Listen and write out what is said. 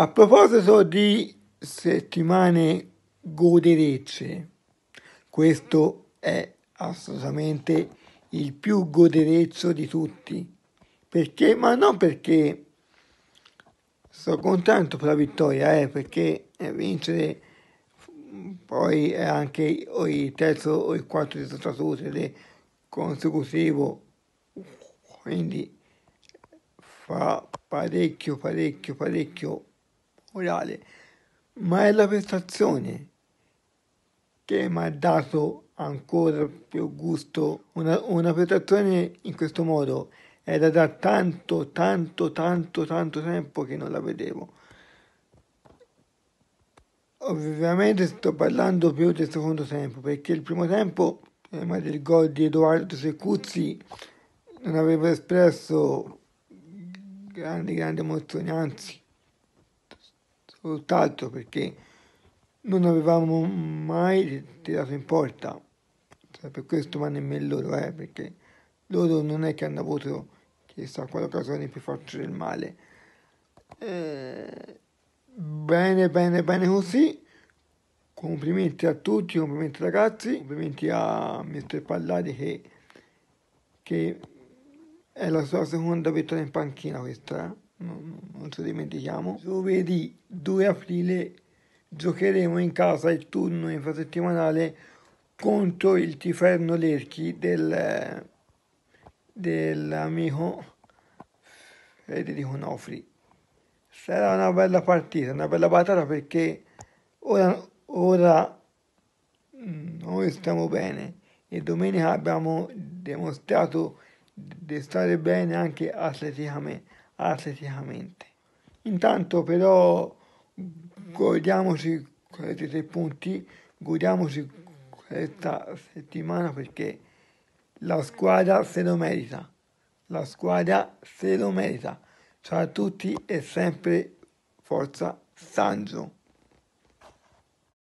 A proposito di settimane goderecce, questo è assolutamente il più godereccio di tutti. Perché? Ma non perché sto contento per la vittoria, eh, perché eh, vincere poi è anche il terzo o il quarto risultato utile consecutivo, quindi fa parecchio, parecchio, parecchio orale, ma è la prestazione che mi ha dato ancora più gusto. Una, una prestazione in questo modo era da tanto, tanto, tanto, tanto tempo che non la vedevo. Ovviamente sto parlando più del secondo tempo, perché il primo tempo, prima del gol di Edoardo Secuzzi, non aveva espresso grande, grande emozione, anzi lottato perché non avevamo mai tirato in porta. Cioè, per questo ma nemmeno loro, eh, perché loro non è che hanno avuto chissà quale occasione per farci del male. Eh, bene, bene, bene così. Complimenti a tutti, complimenti ragazzi, complimenti a Mr. Pallari che, che è la sua seconda vittoria in panchina questa. Eh? Non, non ci dimentichiamo. Giovedì 2 aprile giocheremo in casa il turno infrasettimanale contro il Tiferno Lerchi del, dell'amico Federico Nofri. Sarà una bella partita, una bella batata perché ora, ora mm, noi stiamo bene e domenica abbiamo dimostrato di stare bene anche atleticamente. atleticamente. Intanto però godiamoci questi tre punti, godiamoci questa settimana perché la squadra se lo merita, la squadra se lo merita. Ciao a tutti e sempre forza Sanzo.